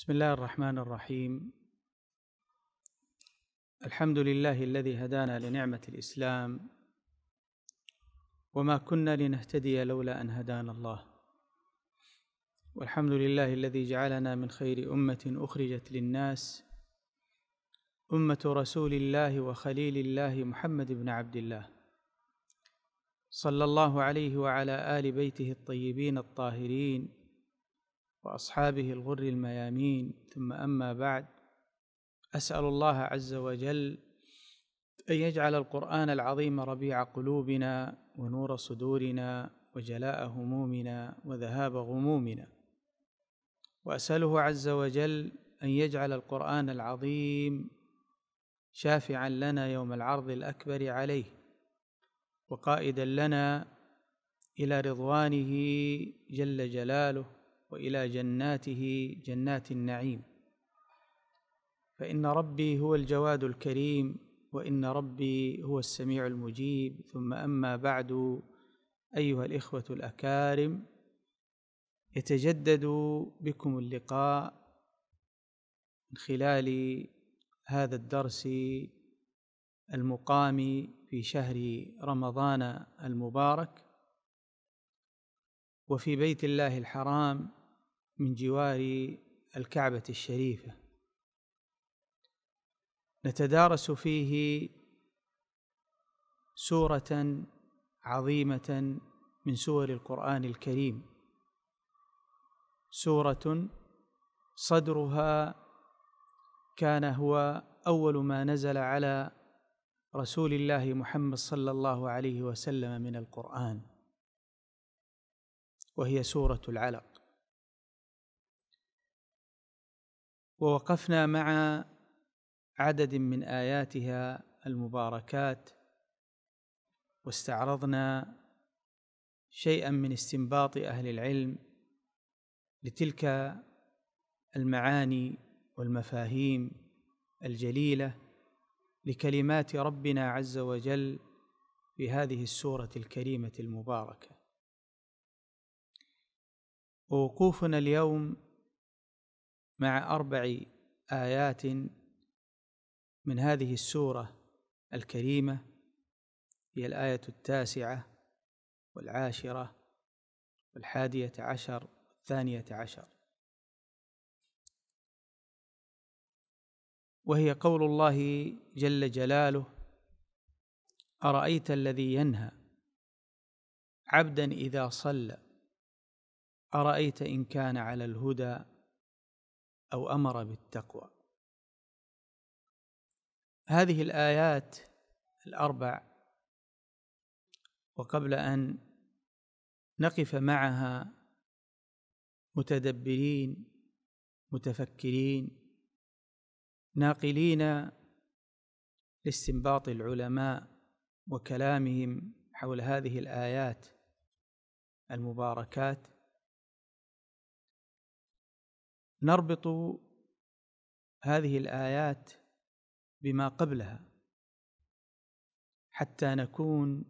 بسم الله الرحمن الرحيم الحمد لله الذي هدانا لنعمه الاسلام وما كنا لنهتدي لولا ان هدانا الله والحمد لله الذي جعلنا من خير امه اخرجت للناس امه رسول الله وخليل الله محمد بن عبد الله صلى الله عليه وعلى ال بيته الطيبين الطاهرين واصحابه الغر الميامين ثم اما بعد اسال الله عز وجل ان يجعل القران العظيم ربيع قلوبنا ونور صدورنا وجلاء همومنا وذهاب غمومنا واساله عز وجل ان يجعل القران العظيم شافعا لنا يوم العرض الاكبر عليه وقائدا لنا الى رضوانه جل جلاله والى جناته جنات النعيم فان ربي هو الجواد الكريم وان ربي هو السميع المجيب ثم اما بعد ايها الاخوه الاكارم يتجدد بكم اللقاء من خلال هذا الدرس المقام في شهر رمضان المبارك وفي بيت الله الحرام من جوار الكعبة الشريفة نتدارس فيه سورة عظيمة من سور القرآن الكريم سورة صدرها كان هو أول ما نزل على رسول الله محمد صلى الله عليه وسلم من القرآن وهي سورة العلق ووقفنا مع عدد من اياتها المباركات واستعرضنا شيئا من استنباط اهل العلم لتلك المعاني والمفاهيم الجليله لكلمات ربنا عز وجل في هذه السوره الكريمه المباركه ووقوفنا اليوم مع اربع ايات من هذه السوره الكريمه هي الايه التاسعه والعاشره والحاديه عشر والثانيه عشر وهي قول الله جل جلاله ارايت الذي ينهى عبدا اذا صلى ارايت ان كان على الهدى او امر بالتقوى هذه الايات الاربع وقبل ان نقف معها متدبرين متفكرين ناقلين لاستنباط العلماء وكلامهم حول هذه الايات المباركات نربط هذه الايات بما قبلها حتى نكون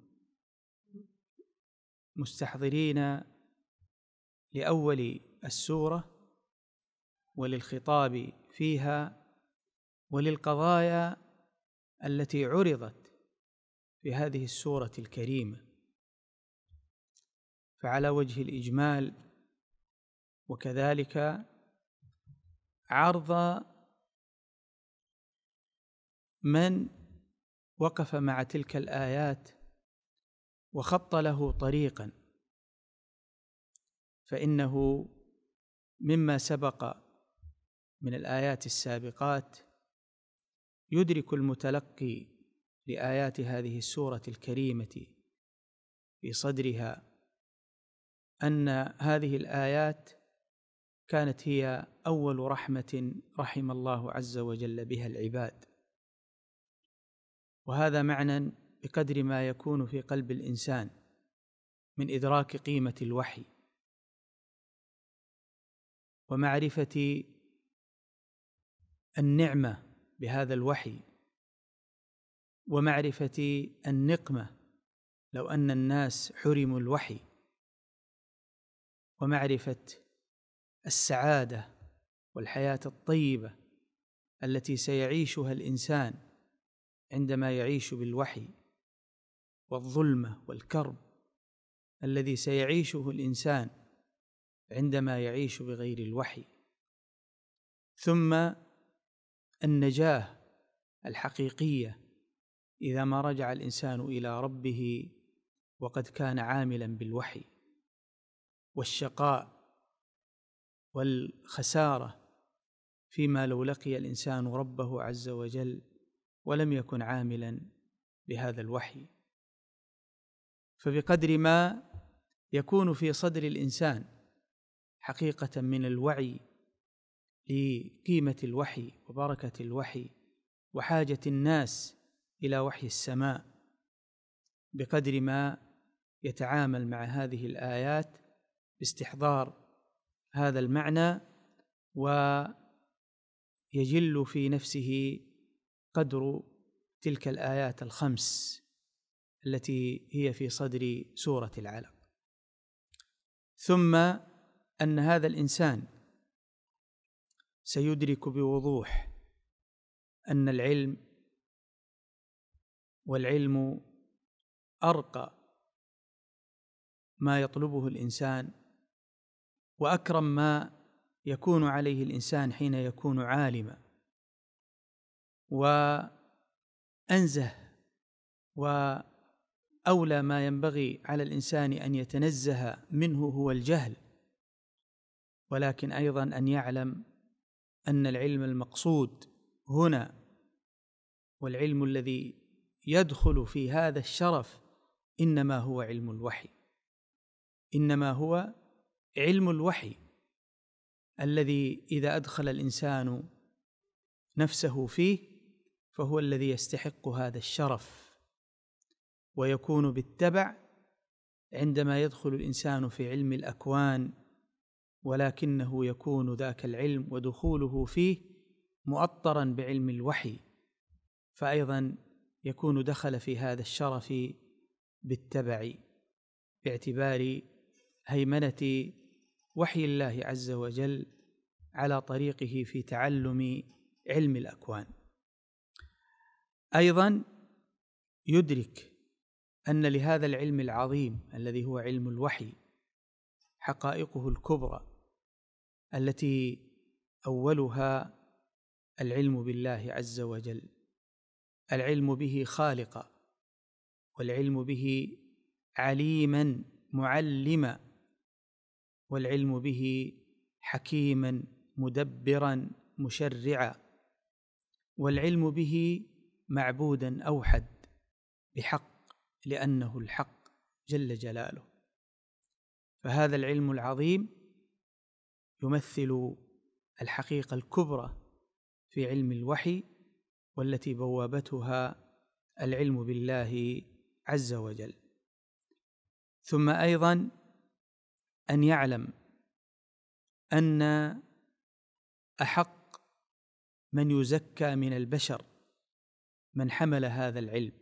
مستحضرين لاول السوره وللخطاب فيها وللقضايا التي عرضت في هذه السوره الكريمه فعلى وجه الاجمال وكذلك عرض من وقف مع تلك الايات وخط له طريقا فانه مما سبق من الايات السابقات يدرك المتلقي لايات هذه السوره الكريمه في صدرها ان هذه الايات كانت هي اول رحمه رحم الله عز وجل بها العباد وهذا معنى بقدر ما يكون في قلب الانسان من ادراك قيمه الوحي ومعرفه النعمه بهذا الوحي ومعرفه النقمه لو ان الناس حرموا الوحي ومعرفه السعاده والحياه الطيبه التي سيعيشها الانسان عندما يعيش بالوحي والظلمه والكرب الذي سيعيشه الانسان عندما يعيش بغير الوحي ثم النجاه الحقيقيه اذا ما رجع الانسان الى ربه وقد كان عاملا بالوحي والشقاء والخساره فيما لو لقي الانسان ربه عز وجل ولم يكن عاملا بهذا الوحي فبقدر ما يكون في صدر الانسان حقيقه من الوعي لقيمه الوحي وبركه الوحي وحاجه الناس الى وحي السماء بقدر ما يتعامل مع هذه الايات باستحضار هذا المعنى ويجل في نفسه قدر تلك الايات الخمس التي هي في صدر سوره العلق ثم ان هذا الانسان سيدرك بوضوح ان العلم والعلم ارقى ما يطلبه الانسان واكرم ما يكون عليه الانسان حين يكون عالما وانزه واولى ما ينبغي على الانسان ان يتنزه منه هو الجهل ولكن ايضا ان يعلم ان العلم المقصود هنا والعلم الذي يدخل في هذا الشرف انما هو علم الوحي انما هو علم الوحي الذي اذا ادخل الانسان نفسه فيه فهو الذي يستحق هذا الشرف ويكون بالتبع عندما يدخل الانسان في علم الاكوان ولكنه يكون ذاك العلم ودخوله فيه مؤطرا بعلم الوحي فايضا يكون دخل في هذا الشرف بالتبع باعتبار هيمنه وحي الله عز وجل على طريقه في تعلم علم الاكوان ايضا يدرك ان لهذا العلم العظيم الذي هو علم الوحي حقائقه الكبرى التي اولها العلم بالله عز وجل العلم به خالقا والعلم به عليما معلما والعلم به حكيما مدبرا مشرعا والعلم به معبودا اوحد بحق لانه الحق جل جلاله فهذا العلم العظيم يمثل الحقيقه الكبرى في علم الوحي والتي بوابتها العلم بالله عز وجل ثم ايضا ان يعلم ان احق من يزكى من البشر من حمل هذا العلم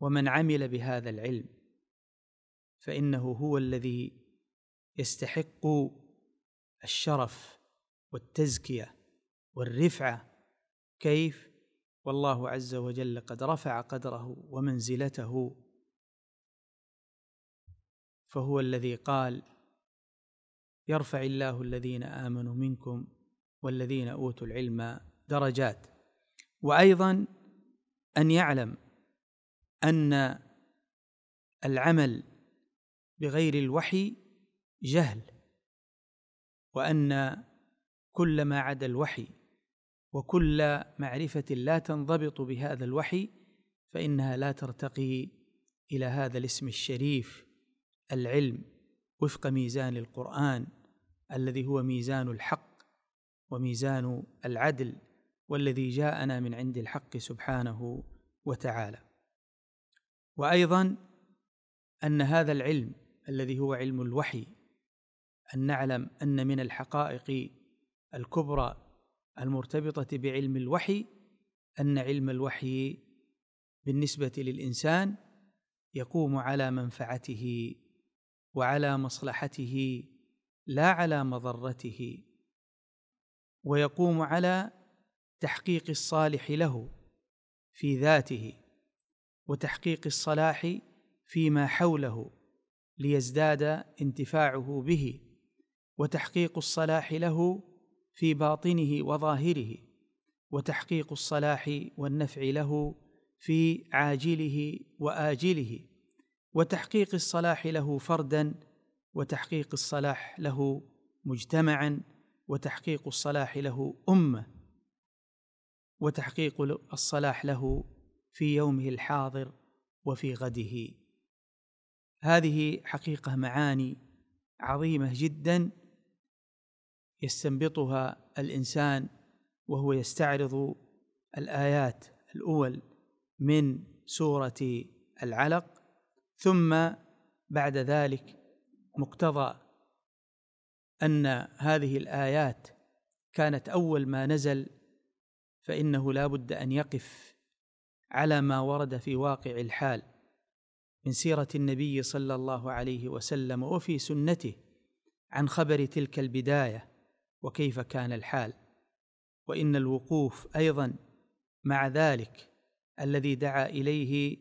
ومن عمل بهذا العلم فانه هو الذي يستحق الشرف والتزكيه والرفعه كيف والله عز وجل قد رفع قدره ومنزلته فهو الذي قال يرفع الله الذين امنوا منكم والذين اوتوا العلم درجات وايضا ان يعلم ان العمل بغير الوحي جهل وان كل ما عدا الوحي وكل معرفه لا تنضبط بهذا الوحي فانها لا ترتقي الى هذا الاسم الشريف العلم وفق ميزان القران الذي هو ميزان الحق وميزان العدل والذي جاءنا من عند الحق سبحانه وتعالى وايضا ان هذا العلم الذي هو علم الوحي ان نعلم ان من الحقائق الكبرى المرتبطه بعلم الوحي ان علم الوحي بالنسبه للانسان يقوم على منفعته وعلى مصلحته لا على مضرته ويقوم على تحقيق الصالح له في ذاته وتحقيق الصلاح فيما حوله ليزداد انتفاعه به وتحقيق الصلاح له في باطنه وظاهره وتحقيق الصلاح والنفع له في عاجله واجله وتحقيق الصلاح له فردا وتحقيق الصلاح له مجتمعا وتحقيق الصلاح له امه وتحقيق الصلاح له في يومه الحاضر وفي غده هذه حقيقه معاني عظيمه جدا يستنبطها الانسان وهو يستعرض الايات الاول من سوره العلق ثم بعد ذلك مقتضى ان هذه الايات كانت اول ما نزل فانه لا بد ان يقف على ما ورد في واقع الحال من سيره النبي صلى الله عليه وسلم وفي سنته عن خبر تلك البدايه وكيف كان الحال وان الوقوف ايضا مع ذلك الذي دعا اليه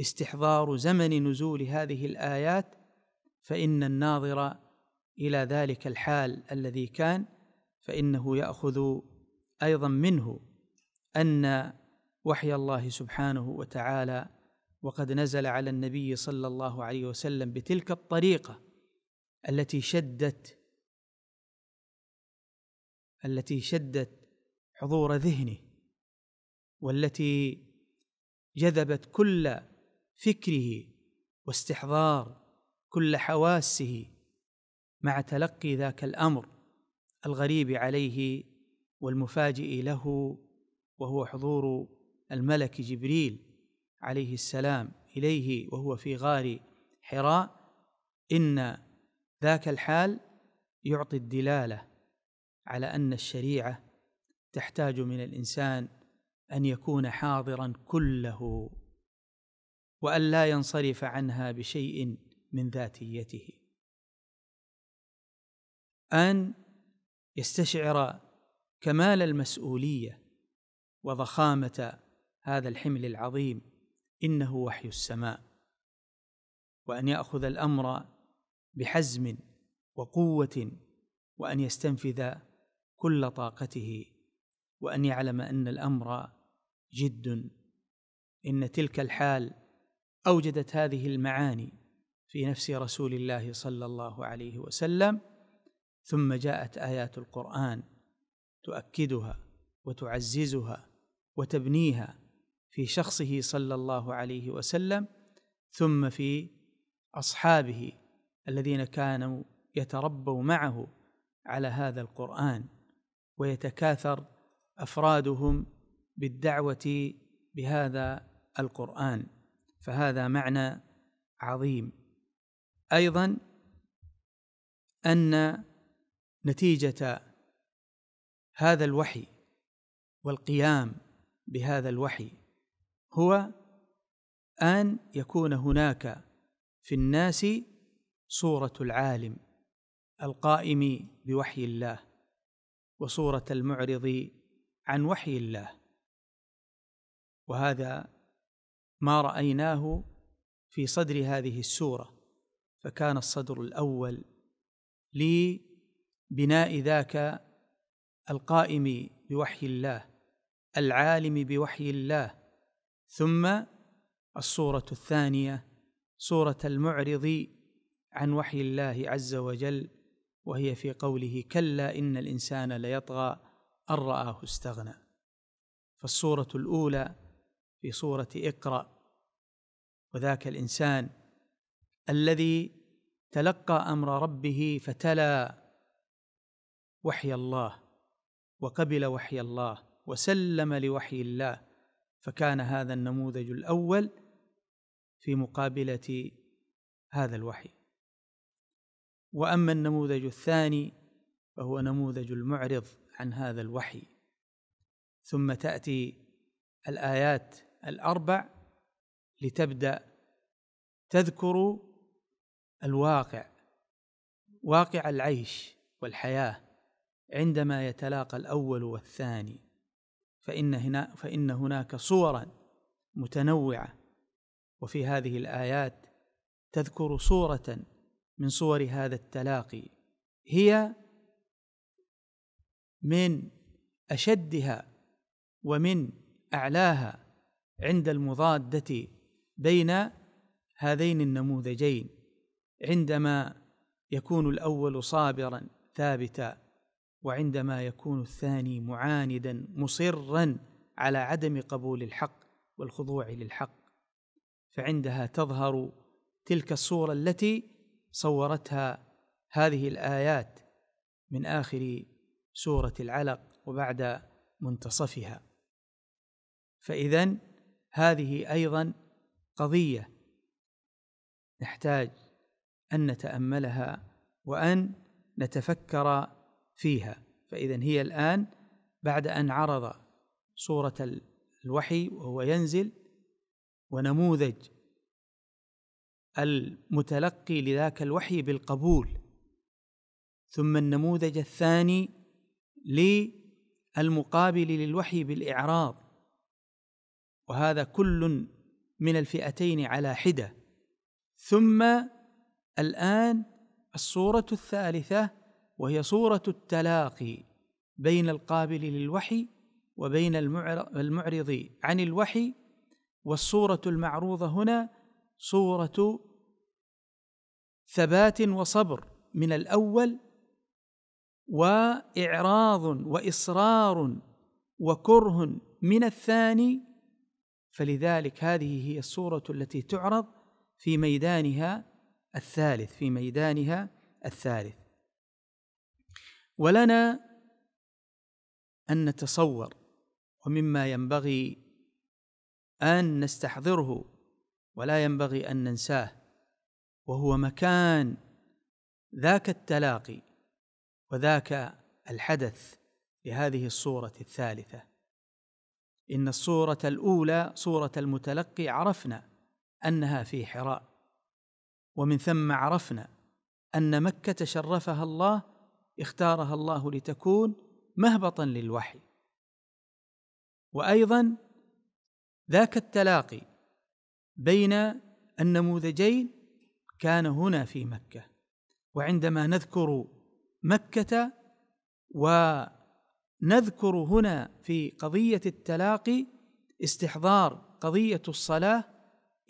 استحضار زمن نزول هذه الايات فإن الناظر إلى ذلك الحال الذي كان فإنه يأخذ أيضا منه أن وحي الله سبحانه وتعالى وقد نزل على النبي صلى الله عليه وسلم بتلك الطريقة التي شدت التي شدت حضور ذهنه والتي جذبت كل فكره واستحضار كل حواسه مع تلقي ذاك الامر الغريب عليه والمفاجئ له وهو حضور الملك جبريل عليه السلام اليه وهو في غار حراء ان ذاك الحال يعطي الدلاله على ان الشريعه تحتاج من الانسان ان يكون حاضرا كله وان لا ينصرف عنها بشيء من ذاتيته ان يستشعر كمال المسؤوليه وضخامه هذا الحمل العظيم انه وحي السماء وان ياخذ الامر بحزم وقوه وان يستنفذ كل طاقته وان يعلم ان الامر جد ان تلك الحال اوجدت هذه المعاني في نفس رسول الله صلى الله عليه وسلم ثم جاءت ايات القران تؤكدها وتعززها وتبنيها في شخصه صلى الله عليه وسلم ثم في اصحابه الذين كانوا يتربوا معه على هذا القران ويتكاثر افرادهم بالدعوه بهذا القران فهذا معنى عظيم ايضا ان نتيجه هذا الوحي والقيام بهذا الوحي هو ان يكون هناك في الناس صوره العالم القائم بوحي الله وصوره المعرض عن وحي الله وهذا ما رايناه في صدر هذه السوره فكان الصدر الاول لبناء ذاك القائم بوحي الله العالم بوحي الله ثم الصوره الثانيه صوره المعرض عن وحي الله عز وجل وهي في قوله كلا ان الانسان ليطغى ان راه استغنى فالصوره الاولى في صوره اقرا وذاك الانسان الذي تلقى امر ربه فتلا وحي الله وقبل وحي الله وسلم لوحي الله فكان هذا النموذج الاول في مقابله هذا الوحي واما النموذج الثاني فهو نموذج المعرض عن هذا الوحي ثم تاتي الايات الاربع لتبدا تذكر الواقع واقع العيش والحياه عندما يتلاقى الاول والثاني فان هنا فان هناك صورا متنوعه وفي هذه الايات تذكر صوره من صور هذا التلاقي هي من اشدها ومن اعلاها عند المضاده بين هذين النموذجين عندما يكون الاول صابرا ثابتا وعندما يكون الثاني معاندا مصرا على عدم قبول الحق والخضوع للحق فعندها تظهر تلك الصوره التي صورتها هذه الايات من اخر سوره العلق وبعد منتصفها فاذا هذه ايضا قضيه نحتاج أن نتأملها وأن نتفكر فيها فإذا هي الآن بعد أن عرض صورة الوحي وهو ينزل ونموذج المتلقي لذاك الوحي بالقبول ثم النموذج الثاني للمقابل للوحي بالإعراض وهذا كل من الفئتين على حده ثم الان الصوره الثالثه وهي صوره التلاقي بين القابل للوحي وبين المعرض عن الوحي والصوره المعروضه هنا صوره ثبات وصبر من الاول واعراض واصرار وكره من الثاني فلذلك هذه هي الصوره التي تعرض في ميدانها الثالث في ميدانها الثالث ولنا ان نتصور ومما ينبغي ان نستحضره ولا ينبغي ان ننساه وهو مكان ذاك التلاقي وذاك الحدث لهذه الصوره الثالثه ان الصوره الاولى صوره المتلقي عرفنا انها في حراء ومن ثم عرفنا ان مكه شرفها الله اختارها الله لتكون مهبطا للوحي وايضا ذاك التلاقي بين النموذجين كان هنا في مكه وعندما نذكر مكه ونذكر هنا في قضيه التلاقي استحضار قضيه الصلاه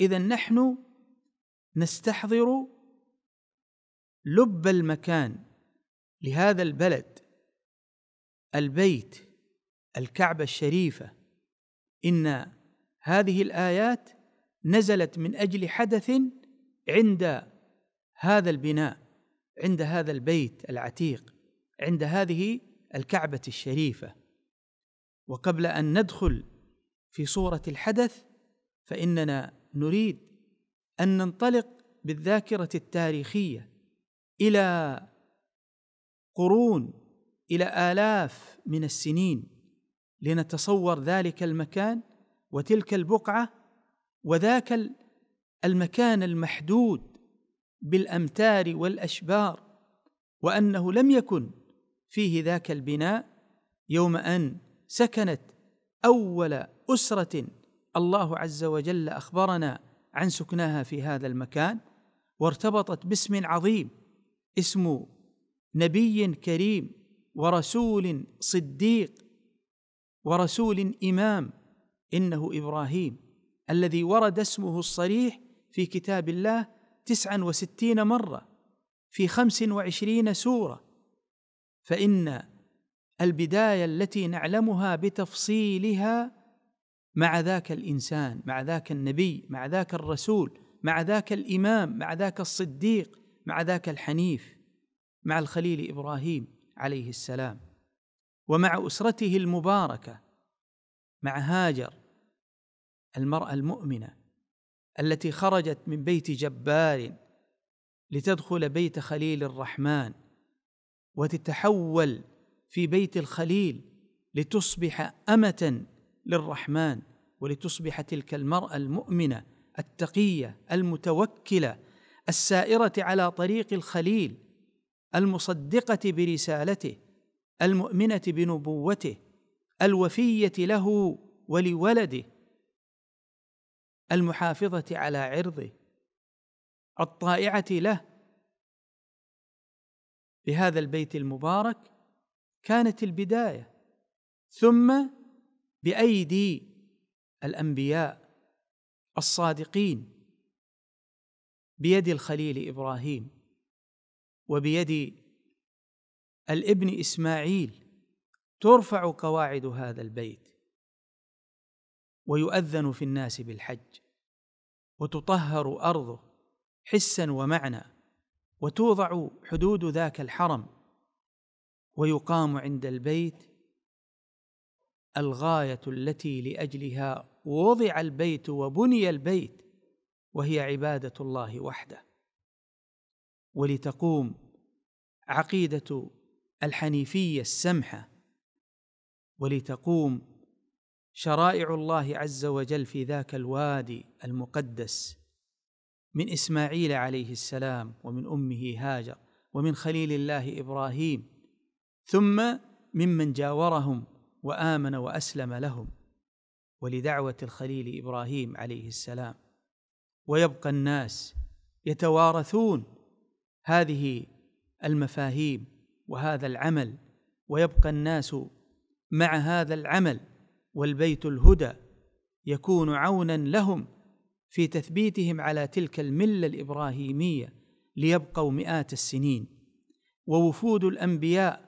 اذا نحن نستحضر لب المكان لهذا البلد البيت الكعبه الشريفه ان هذه الايات نزلت من اجل حدث عند هذا البناء عند هذا البيت العتيق عند هذه الكعبه الشريفه وقبل ان ندخل في صوره الحدث فاننا نريد ان ننطلق بالذاكره التاريخيه الى قرون الى الاف من السنين لنتصور ذلك المكان وتلك البقعه وذاك المكان المحدود بالامتار والاشبار وانه لم يكن فيه ذاك البناء يوم ان سكنت اول اسره الله عز وجل اخبرنا عن سكنها في هذا المكان وارتبطت باسم عظيم اسم نبي كريم ورسول صديق ورسول امام انه ابراهيم الذي ورد اسمه الصريح في كتاب الله تسعا وستين مره في خمس وعشرين سوره فان البدايه التي نعلمها بتفصيلها مع ذاك الانسان مع ذاك النبي مع ذاك الرسول مع ذاك الامام مع ذاك الصديق مع ذاك الحنيف مع الخليل ابراهيم عليه السلام ومع اسرته المباركه مع هاجر المراه المؤمنه التي خرجت من بيت جبار لتدخل بيت خليل الرحمن وتتحول في بيت الخليل لتصبح امه للرحمن ولتصبح تلك المراه المؤمنه التقيه المتوكله السائره على طريق الخليل المصدقه برسالته المؤمنه بنبوته الوفيه له ولولده المحافظه على عرضه الطائعه له بهذا البيت المبارك كانت البدايه ثم بايدي الانبياء الصادقين بيد الخليل ابراهيم وبيد الابن اسماعيل ترفع قواعد هذا البيت ويؤذن في الناس بالحج وتطهر ارضه حسا ومعنى وتوضع حدود ذاك الحرم ويقام عند البيت الغايه التي لاجلها وضع البيت وبني البيت وهي عباده الله وحده ولتقوم عقيده الحنيفيه السمحه ولتقوم شرائع الله عز وجل في ذاك الوادي المقدس من اسماعيل عليه السلام ومن امه هاجر ومن خليل الله ابراهيم ثم ممن جاورهم وامن واسلم لهم ولدعوه الخليل ابراهيم عليه السلام ويبقى الناس يتوارثون هذه المفاهيم وهذا العمل ويبقى الناس مع هذا العمل والبيت الهدى يكون عونا لهم في تثبيتهم على تلك المله الابراهيميه ليبقوا مئات السنين ووفود الانبياء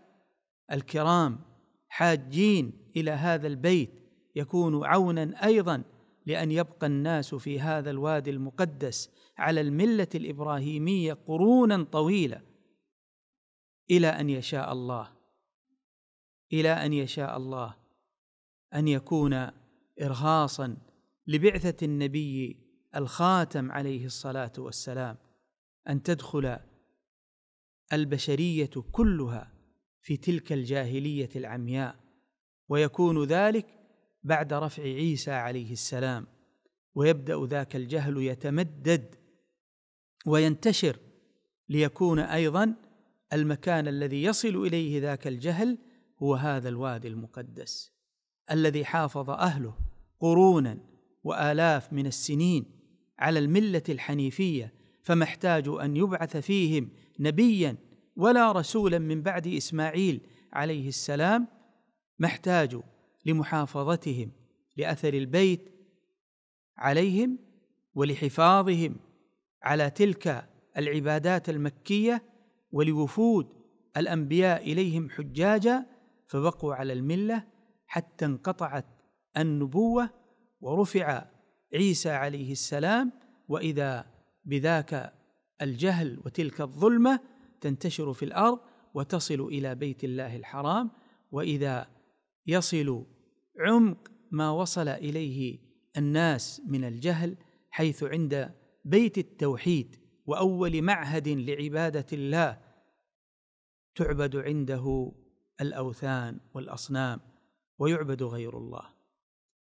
الكرام حاجين الى هذا البيت يكون عونا ايضا لان يبقى الناس في هذا الوادي المقدس على المله الابراهيميه قرونا طويله الى ان يشاء الله الى ان يشاء الله ان يكون ارهاصا لبعثه النبي الخاتم عليه الصلاه والسلام ان تدخل البشريه كلها في تلك الجاهليه العمياء ويكون ذلك بعد رفع عيسى عليه السلام ويبدا ذاك الجهل يتمدد وينتشر ليكون ايضا المكان الذي يصل اليه ذاك الجهل هو هذا الوادي المقدس الذي حافظ اهله قرونا والاف من السنين على المله الحنيفيه فما احتاجوا ان يبعث فيهم نبيا ولا رسولا من بعد اسماعيل عليه السلام ما احتاجوا لمحافظتهم لاثر البيت عليهم ولحفاظهم على تلك العبادات المكيه ولوفود الانبياء اليهم حجاجا فبقوا على المله حتى انقطعت النبوه ورفع عيسى عليه السلام واذا بذاك الجهل وتلك الظلمه تنتشر في الارض وتصل الى بيت الله الحرام واذا يصل عمق ما وصل اليه الناس من الجهل حيث عند بيت التوحيد واول معهد لعباده الله تعبد عنده الاوثان والاصنام ويعبد غير الله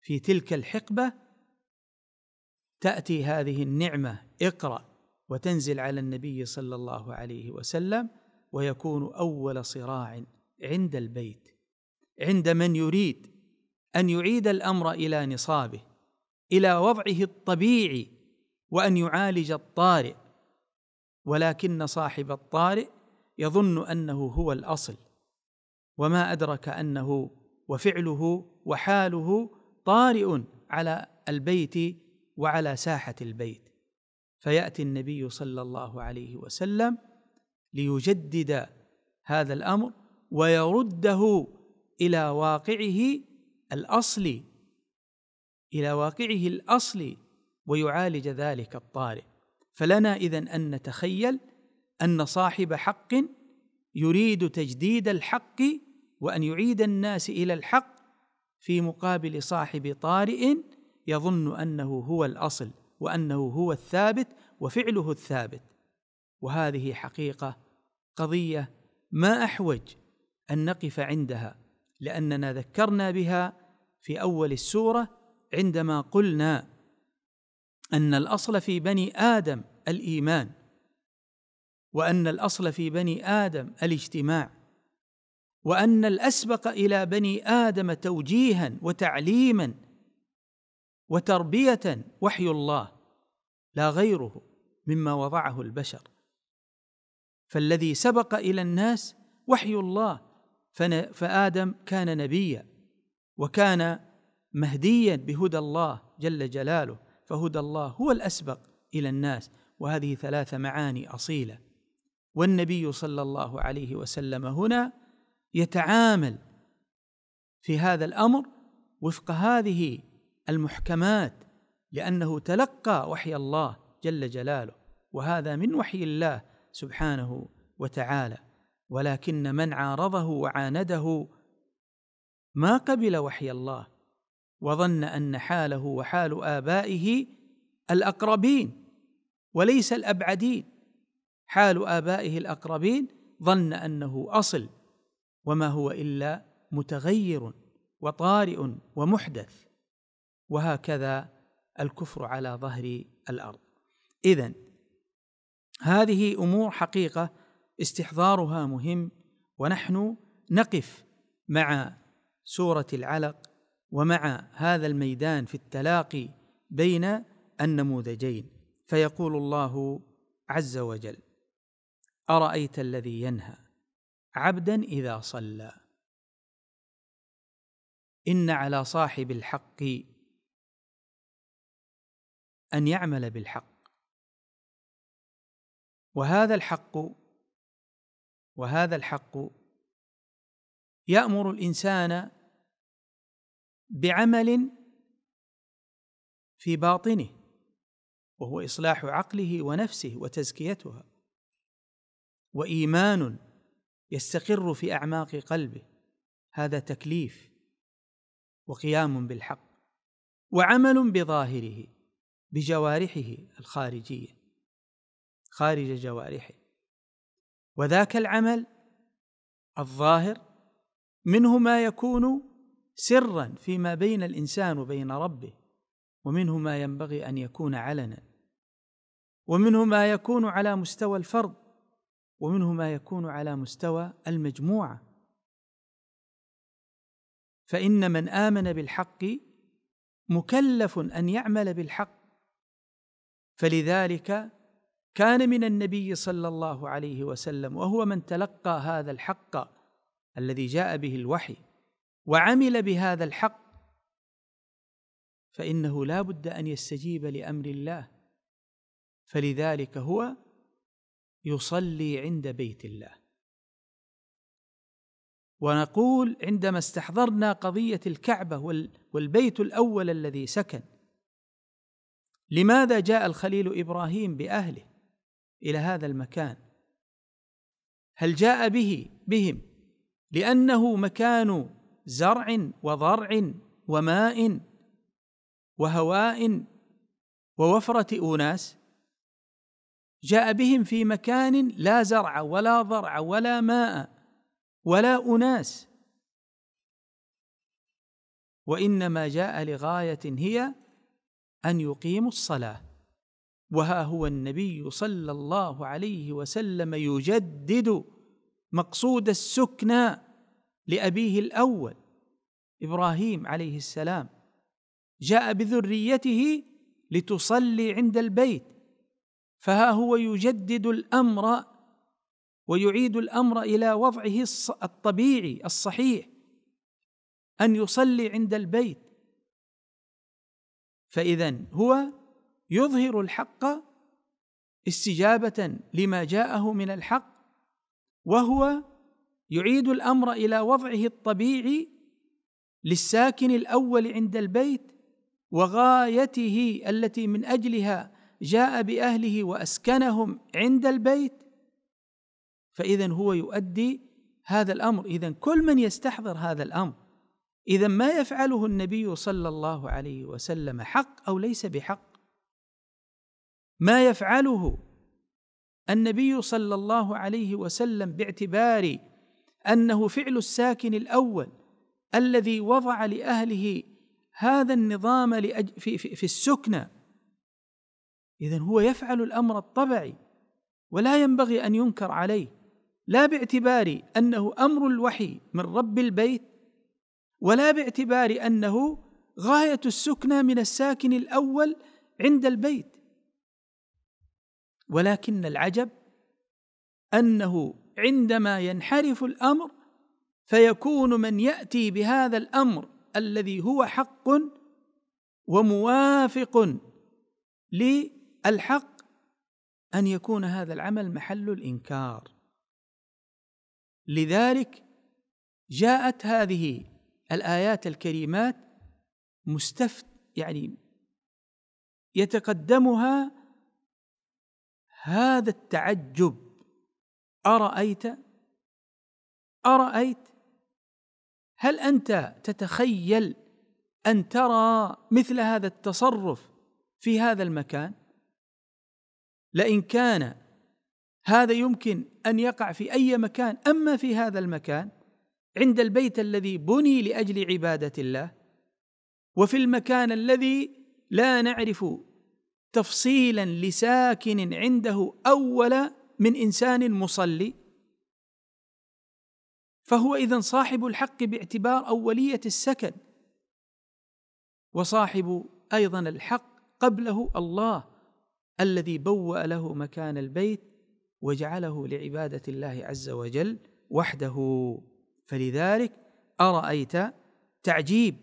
في تلك الحقبه تاتي هذه النعمه اقرا وتنزل على النبي صلى الله عليه وسلم ويكون اول صراع عند البيت عند من يريد ان يعيد الامر الى نصابه الى وضعه الطبيعي وان يعالج الطارئ ولكن صاحب الطارئ يظن انه هو الاصل وما ادرك انه وفعله وحاله طارئ على البيت وعلى ساحه البيت فياتي النبي صلى الله عليه وسلم ليجدد هذا الامر ويرده الى واقعه الاصلي الى واقعه الاصلي ويعالج ذلك الطارئ فلنا اذا ان نتخيل ان صاحب حق يريد تجديد الحق وان يعيد الناس الى الحق في مقابل صاحب طارئ يظن انه هو الاصل وانه هو الثابت وفعله الثابت وهذه حقيقه قضيه ما احوج ان نقف عندها لاننا ذكرنا بها في اول السوره عندما قلنا ان الاصل في بني ادم الايمان وان الاصل في بني ادم الاجتماع وان الاسبق الى بني ادم توجيها وتعليما وتربيه وحي الله لا غيره مما وضعه البشر فالذي سبق الى الناس وحي الله فادم كان نبيا وكان مهديا بهدى الله جل جلاله فهدى الله هو الاسبق الى الناس وهذه ثلاث معاني اصيله والنبي صلى الله عليه وسلم هنا يتعامل في هذا الامر وفق هذه المحكمات لأنه تلقى وحي الله جل جلاله وهذا من وحي الله سبحانه وتعالى ولكن من عارضه وعانده ما قبل وحي الله وظن ان حاله وحال ابائه الاقربين وليس الابعدين حال ابائه الاقربين ظن انه اصل وما هو الا متغير وطارئ ومحدث وهكذا الكفر على ظهر الارض اذا هذه امور حقيقه استحضارها مهم ونحن نقف مع سوره العلق ومع هذا الميدان في التلاقي بين النموذجين فيقول الله عز وجل ارايت الذي ينهى عبدا اذا صلى ان على صاحب الحق ان يعمل بالحق وهذا الحق وهذا الحق يامر الانسان بعمل في باطنه وهو اصلاح عقله ونفسه وتزكيتها وايمان يستقر في اعماق قلبه هذا تكليف وقيام بالحق وعمل بظاهره بجوارحه الخارجيه خارج جوارحه وذاك العمل الظاهر منه ما يكون سرا فيما بين الانسان وبين ربه ومنه ما ينبغي ان يكون علنا ومنه ما يكون على مستوى الفرد ومنه ما يكون على مستوى المجموعه فان من امن بالحق مكلف ان يعمل بالحق فلذلك كان من النبي صلى الله عليه وسلم وهو من تلقى هذا الحق الذي جاء به الوحي وعمل بهذا الحق فانه لا بد ان يستجيب لامر الله فلذلك هو يصلي عند بيت الله ونقول عندما استحضرنا قضيه الكعبه والبيت الاول الذي سكن لماذا جاء الخليل ابراهيم باهله الى هذا المكان هل جاء به بهم لانه مكان زرع وضرع وماء وهواء ووفره اناس جاء بهم في مكان لا زرع ولا ضرع ولا ماء ولا اناس وانما جاء لغايه هي ان يقيموا الصلاه وها هو النبي صلى الله عليه وسلم يجدد مقصود السكنى لابيه الاول ابراهيم عليه السلام جاء بذريته لتصلي عند البيت فها هو يجدد الامر ويعيد الامر الى وضعه الطبيعي الصحيح ان يصلي عند البيت فاذا هو يظهر الحق استجابه لما جاءه من الحق وهو يعيد الامر الى وضعه الطبيعي للساكن الاول عند البيت وغايته التي من اجلها جاء باهله واسكنهم عند البيت فاذا هو يؤدي هذا الامر اذا كل من يستحضر هذا الامر اذا ما يفعله النبي صلى الله عليه وسلم حق او ليس بحق ما يفعله النبي صلى الله عليه وسلم باعتبار انه فعل الساكن الاول الذي وضع لاهله هذا النظام في, في, في السكنى اذا هو يفعل الامر الطبعي ولا ينبغي ان ينكر عليه لا باعتبار انه امر الوحي من رب البيت ولا باعتبار انه غايه السكنى من الساكن الاول عند البيت ولكن العجب انه عندما ينحرف الامر فيكون من ياتي بهذا الامر الذي هو حق وموافق للحق ان يكون هذا العمل محل الانكار لذلك جاءت هذه الآيات الكريمات مستفت يعني يتقدمها هذا التعجب أرأيت أرأيت هل أنت تتخيل أن ترى مثل هذا التصرف في هذا المكان لئن كان هذا يمكن أن يقع في أي مكان أما في هذا المكان عند البيت الذي بني لاجل عباده الله وفي المكان الذي لا نعرف تفصيلا لساكن عنده اول من انسان مصلي فهو اذا صاحب الحق باعتبار اوليه السكن وصاحب ايضا الحق قبله الله الذي بوأ له مكان البيت وجعله لعباده الله عز وجل وحده فلذلك أرأيت تعجيب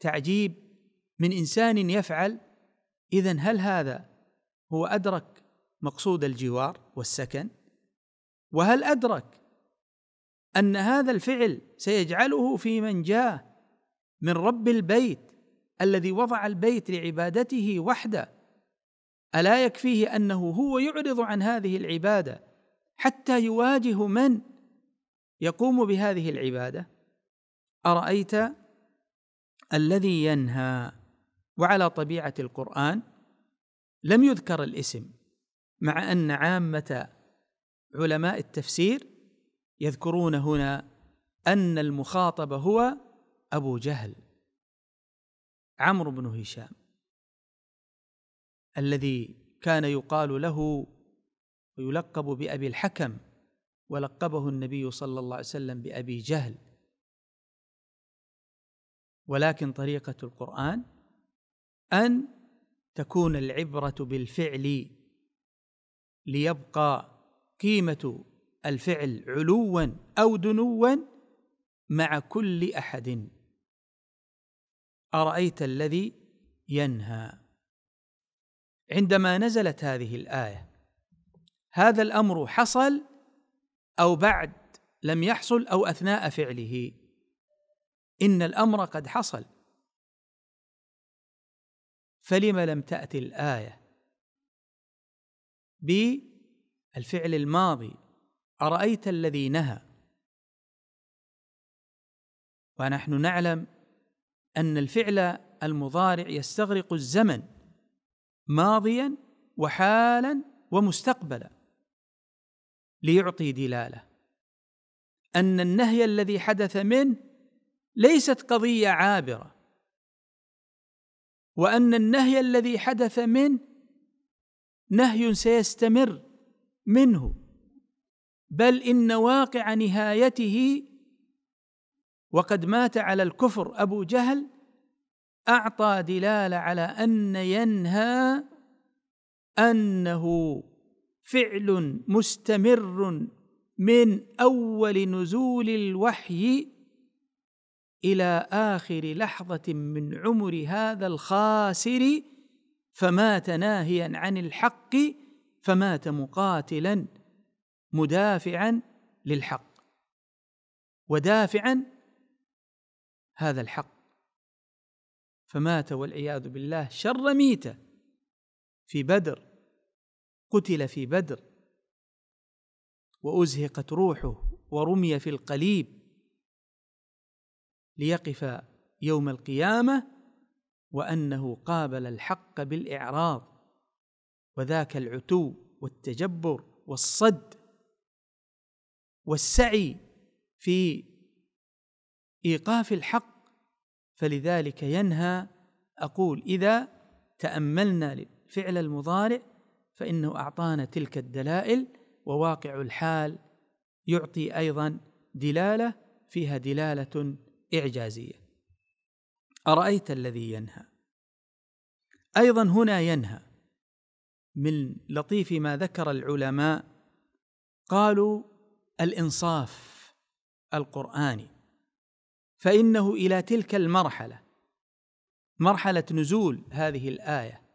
تعجيب من إنسان يفعل إذا هل هذا هو أدرك مقصود الجوار والسكن وهل أدرك أن هذا الفعل سيجعله في من جاء من رب البيت الذي وضع البيت لعبادته وحده ألا يكفيه أنه هو يعرض عن هذه العبادة حتى يواجه من يقوم بهذه العباده ارايت الذي ينهى وعلى طبيعه القران لم يذكر الاسم مع ان عامه علماء التفسير يذكرون هنا ان المخاطب هو ابو جهل عمرو بن هشام الذي كان يقال له ويلقب بابي الحكم ولقبه النبي صلى الله عليه وسلم بأبي جهل ولكن طريقة القرآن أن تكون العبرة بالفعل ليبقى قيمة الفعل علوا أو دنوا مع كل أحد أرأيت الذي ينهى عندما نزلت هذه الآية هذا الأمر حصل او بعد لم يحصل او اثناء فعله ان الامر قد حصل فلم لم تاتي الايه بالفعل الماضي ارايت الذي نهى ونحن نعلم ان الفعل المضارع يستغرق الزمن ماضيا وحالا ومستقبلا ليعطي دلاله ان النهي الذي حدث منه ليست قضيه عابره وان النهي الذي حدث منه نهي سيستمر منه بل ان واقع نهايته وقد مات على الكفر ابو جهل اعطى دلاله على ان ينهى انه فعل مستمر من اول نزول الوحي الى اخر لحظه من عمر هذا الخاسر فمات ناهيا عن الحق فمات مقاتلا مدافعا للحق ودافعا هذا الحق فمات والعياذ بالله شر ميته في بدر قتل في بدر وازهقت روحه ورمي في القليب ليقف يوم القيامه وانه قابل الحق بالاعراض وذاك العتو والتجبر والصد والسعي في ايقاف الحق فلذلك ينهى اقول اذا تاملنا فعل المضارع فانه اعطانا تلك الدلائل وواقع الحال يعطي ايضا دلاله فيها دلاله اعجازيه ارايت الذي ينهى ايضا هنا ينهى من لطيف ما ذكر العلماء قالوا الانصاف القراني فانه الى تلك المرحله مرحله نزول هذه الايه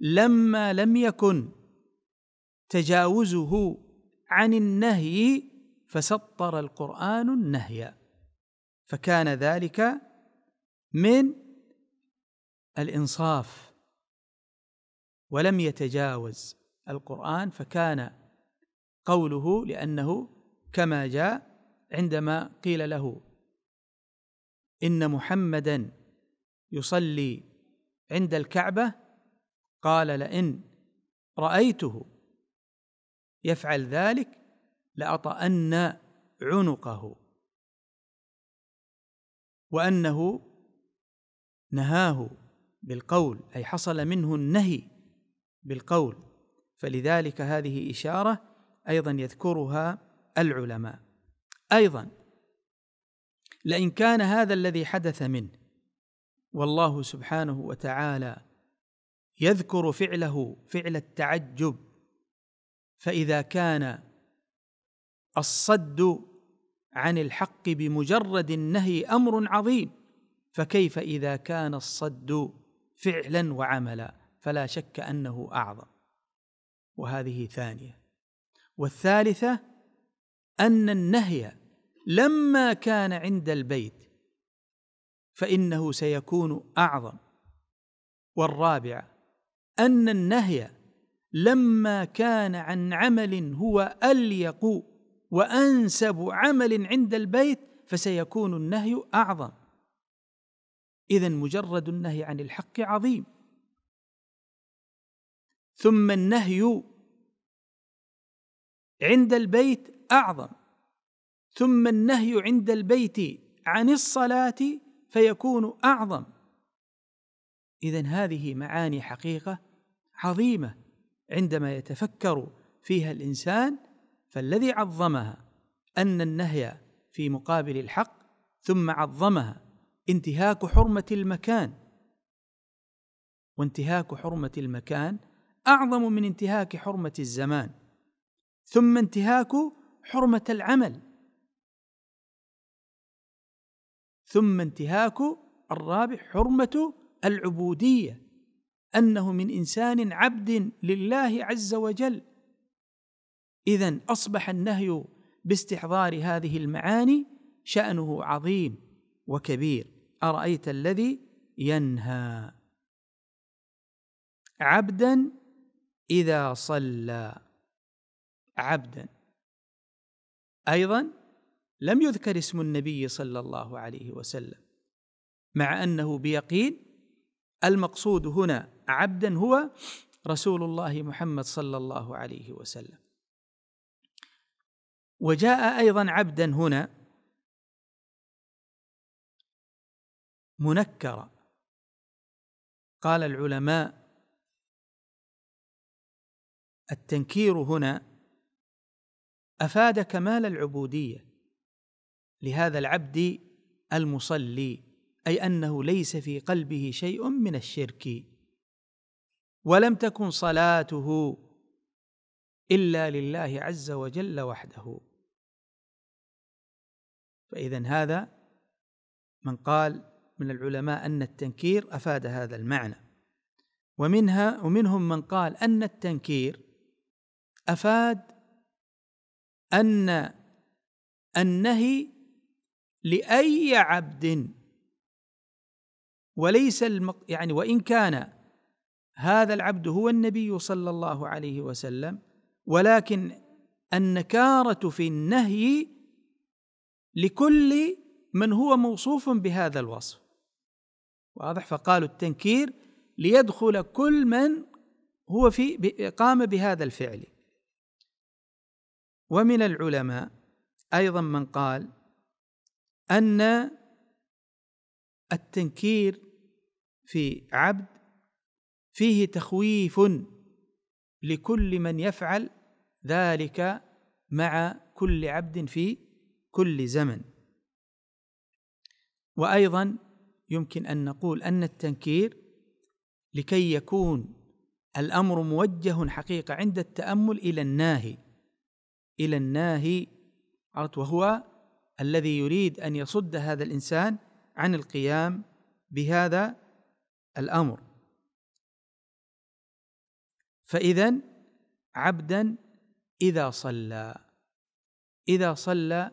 لما لم يكن تجاوزه عن النهي فسطر القران النهي فكان ذلك من الانصاف ولم يتجاوز القران فكان قوله لانه كما جاء عندما قيل له ان محمدا يصلي عند الكعبه قال لئن رايته يفعل ذلك لاطان عنقه وانه نهاه بالقول اي حصل منه النهي بالقول فلذلك هذه اشاره ايضا يذكرها العلماء ايضا لئن كان هذا الذي حدث منه والله سبحانه وتعالى يذكر فعله فعل التعجب فاذا كان الصد عن الحق بمجرد النهي امر عظيم فكيف اذا كان الصد فعلا وعملا فلا شك انه اعظم وهذه ثانيه والثالثه ان النهي لما كان عند البيت فانه سيكون اعظم والرابعه ان النهي لما كان عن عمل هو اليق وانسب عمل عند البيت فسيكون النهي اعظم اذا مجرد النهي عن الحق عظيم ثم النهي عند البيت اعظم ثم النهي عند البيت عن الصلاه فيكون اعظم اذا هذه معاني حقيقه عظيمه عندما يتفكر فيها الانسان فالذي عظمها ان النهي في مقابل الحق ثم عظمها انتهاك حرمه المكان وانتهاك حرمه المكان اعظم من انتهاك حرمه الزمان ثم انتهاك حرمه العمل ثم انتهاك الرابع حرمه العبوديه انه من انسان عبد لله عز وجل اذا اصبح النهي باستحضار هذه المعاني شانه عظيم وكبير ارايت الذي ينهى عبدا اذا صلى عبدا ايضا لم يذكر اسم النبي صلى الله عليه وسلم مع انه بيقين المقصود هنا عبدا هو رسول الله محمد صلى الله عليه وسلم وجاء ايضا عبدا هنا منكرا قال العلماء التنكير هنا افاد كمال العبوديه لهذا العبد المصلي اي انه ليس في قلبه شيء من الشرك ولم تكن صلاته الا لله عز وجل وحده فاذا هذا من قال من العلماء ان التنكير افاد هذا المعنى ومنها ومنهم من قال ان التنكير افاد ان النهي لاي عبد وليس المق... يعني وان كان هذا العبد هو النبي صلى الله عليه وسلم ولكن النكاره في النهي لكل من هو موصوف بهذا الوصف واضح فقالوا التنكير ليدخل كل من هو في قام بهذا الفعل ومن العلماء ايضا من قال ان التنكير في عبد فيه تخويف لكل من يفعل ذلك مع كل عبد في كل زمن وايضا يمكن ان نقول ان التنكير لكي يكون الامر موجه حقيقه عند التامل الى الناهي الى الناهي وهو الذي يريد ان يصد هذا الانسان عن القيام بهذا الامر فاذا عبدا اذا صلى اذا صلى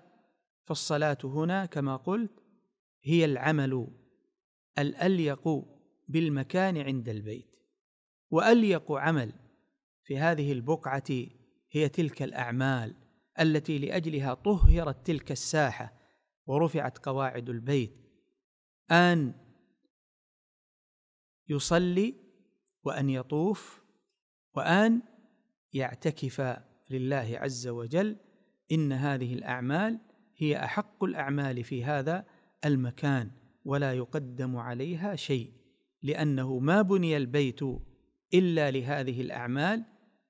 فالصلاه هنا كما قلت هي العمل الاليق بالمكان عند البيت واليق عمل في هذه البقعه هي تلك الاعمال التي لاجلها طهرت تلك الساحه ورفعت قواعد البيت ان يصلي وان يطوف وان يعتكف لله عز وجل ان هذه الاعمال هي احق الاعمال في هذا المكان ولا يقدم عليها شيء لانه ما بني البيت الا لهذه الاعمال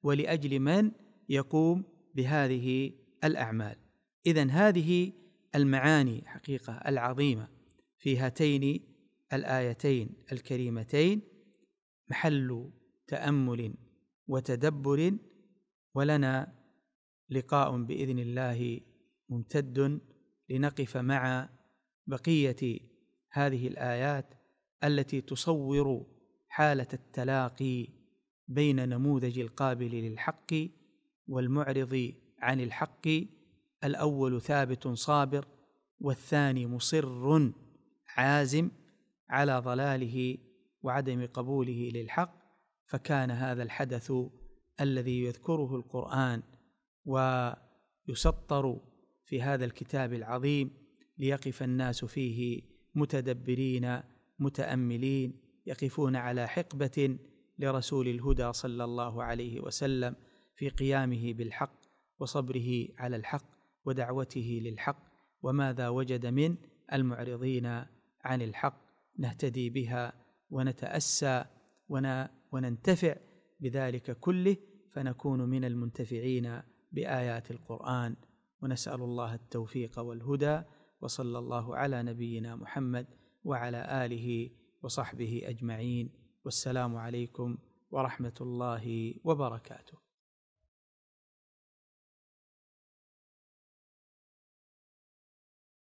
ولاجل من يقوم بهذه الاعمال اذا هذه المعاني حقيقه العظيمه في هاتين الايتين الكريمتين محل تامل وتدبر ولنا لقاء باذن الله ممتد لنقف مع بقيه هذه الايات التي تصور حاله التلاقي بين نموذج القابل للحق والمعرض عن الحق الاول ثابت صابر والثاني مصر عازم على ضلاله وعدم قبوله للحق فكان هذا الحدث الذي يذكره القران ويسطر في هذا الكتاب العظيم ليقف الناس فيه متدبرين متاملين يقفون على حقبه لرسول الهدى صلى الله عليه وسلم في قيامه بالحق وصبره على الحق ودعوته للحق وماذا وجد من المعرضين عن الحق نهتدي بها ونتأسى وننتفع بذلك كله فنكون من المنتفعين بآيات القرآن ونسأل الله التوفيق والهدى وصلى الله على نبينا محمد وعلى آله وصحبه أجمعين والسلام عليكم ورحمة الله وبركاته